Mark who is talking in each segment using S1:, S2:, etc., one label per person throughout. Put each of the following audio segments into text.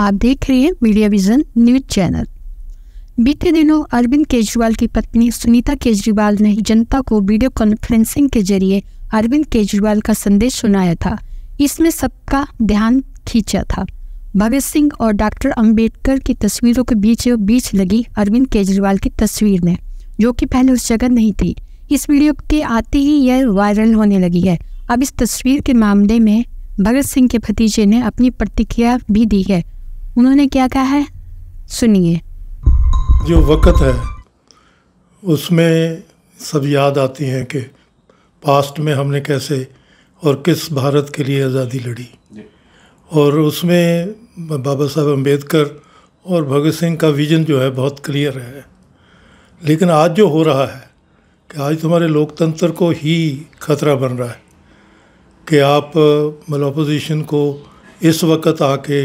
S1: आप देख रहे हैं मीडिया विजन न्यूज चैनल बीते दिनों अरविंद केजरीवाल की पत्नी सुनीता केजरीवाल ने जनता को वीडियो कॉन्फ्रेंसिंग के जरिए अरविंद केजरीवाल का संदेश सुनाया था इसमें सबका ध्यान खींचा था भगत सिंह और डॉक्टर अंबेडकर की तस्वीरों के बीच बीच लगी अरविंद केजरीवाल की तस्वीर ने जो कि पहले उस जगह नहीं थी इस वीडियो के आते ही यह वायरल होने लगी है अब इस तस्वीर के मामले में भगत सिंह के भतीजे ने अपनी प्रतिक्रिया भी दी है उन्होंने क्या कहा है सुनिए
S2: जो वक़्त है उसमें सब याद आती हैं कि पास्ट में हमने कैसे और किस भारत के लिए आज़ादी लड़ी और उसमें बाबा साहब अम्बेडकर और भगत सिंह का विजन जो है बहुत क्लियर है लेकिन आज जो हो रहा है कि आज तुम्हारे लोकतंत्र को ही खतरा बन रहा है कि आप मतलब अपोजिशन को इस वक्त आके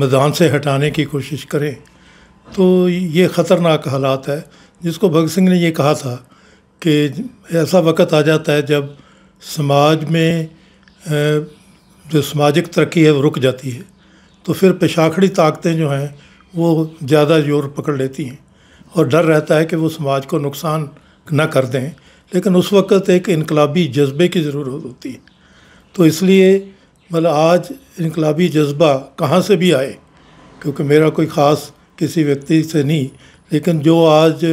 S2: मैदान से हटाने की कोशिश करें तो ये ख़तरनाक हालात है जिसको भगत सिंह ने ये कहा था कि ऐसा वक्त आ जाता है जब समाज में जो सामाजिक तरक्की है वो रुक जाती है तो फिर पेशाखड़ी ताकतें जो हैं वो ज़्यादा जोर पकड़ लेती हैं और डर रहता है कि वो समाज को नुकसान ना कर दें लेकिन उस वक्त एक इनकलाबी जज्बे की ज़रूरत होती है तो इसलिए मतलब आज इनकलाबी जज्बा कहाँ से भी आए क्योंकि मेरा कोई ख़ास किसी व्यक्ति से नहीं लेकिन जो आज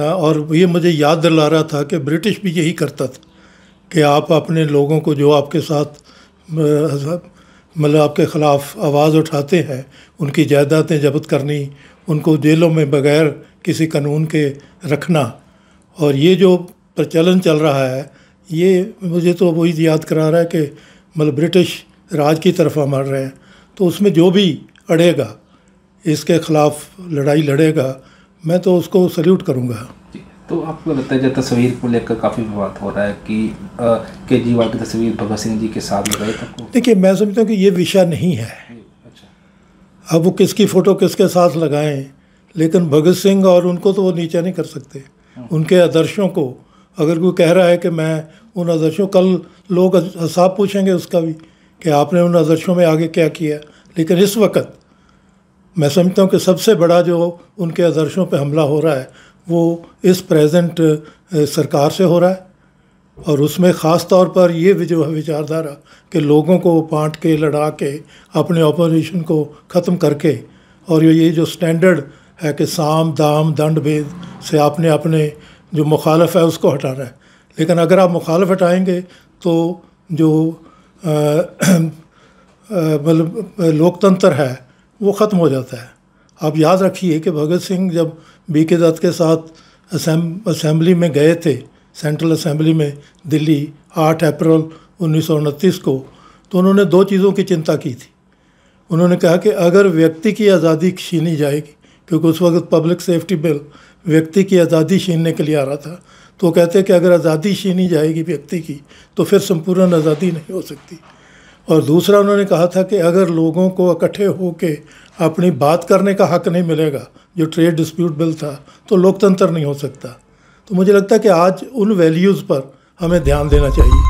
S2: और ये मुझे याद दिला रहा था कि ब्रिटिश भी यही करता था कि आप अपने लोगों को जो आपके साथ मतलब आपके ख़िलाफ़ आवाज़ उठाते हैं उनकी जायदादें जब्त करनी उनको जेलों में बगैर किसी कानून के रखना और ये जो प्रचलन चल रहा है ये मुझे तो वही याद करा रहा है कि मतलब ब्रिटिश राज की तरफ मर रहे हैं तो उसमें जो भी अड़ेगा इसके ख़िलाफ़ लड़ाई लड़ेगा मैं तो उसको सल्यूट करूँगा तो आपको लगता है तस्वीर को लेकर काफ़ी विवाद हो रहा है कि केजरीवाल की तस्वीर भगत सिंह जी के साथ लगाई देखिए मैं समझता हूँ कि ये विषय नहीं है अच्छा। अब वो किसकी फ़ोटो किसके साथ लगाएं लेकिन भगत सिंह और उनको तो वो नीचा नहीं कर सकते हाँ। उनके आदर्शों को अगर कोई कह रहा है कि मैं उन आदर्शों कल लोग हिसाब पूछेंगे उसका भी कि आपने उन आदर्शों में आगे क्या किया लेकिन इस वक्त मैं समझता हूँ कि सबसे बड़ा जो उनके आदर्शों पर हमला हो रहा है वो इस प्रेजेंट सरकार से हो रहा है और उसमें ख़ास तौर पर ये जो है विचारधारा कि लोगों को बांट के लड़ा के अपने ऑपोजिशन को ख़त्म करके और ये जो स्टैंडर्ड है कि साम दाम दंड भेद से आपने अपने जो मुखालफ है उसको हटाना है लेकिन अगर आप मुखालफ हटाएँगे तो जो मतलब लोकतंत्र है वो ख़त्म हो जाता है आप याद रखिए कि भगत सिंह जब बी के दत्त के साथ असम्बली में गए थे सेंट्रल असम्बली में दिल्ली 8 अप्रैल उन्नीस को तो उन्होंने दो चीज़ों की चिंता की थी उन्होंने कहा कि अगर व्यक्ति की आज़ादी छीनी जाएगी क्योंकि उस वक्त पब्लिक सेफ्टी बिल व्यक्ति की आज़ादी छीनने के लिए आ रहा था तो कहते हैं कि अगर आज़ादी छीनी जाएगी व्यक्ति की तो फिर संपूर्ण आज़ादी नहीं हो सकती और दूसरा उन्होंने कहा था कि अगर लोगों को इकट्ठे होकर अपनी बात करने का हक नहीं मिलेगा जो ट्रेड डिस्प्यूट बिल था तो लोकतंत्र नहीं हो सकता तो मुझे लगता है कि आज उन वैल्यूज़ पर हमें ध्यान देना चाहिए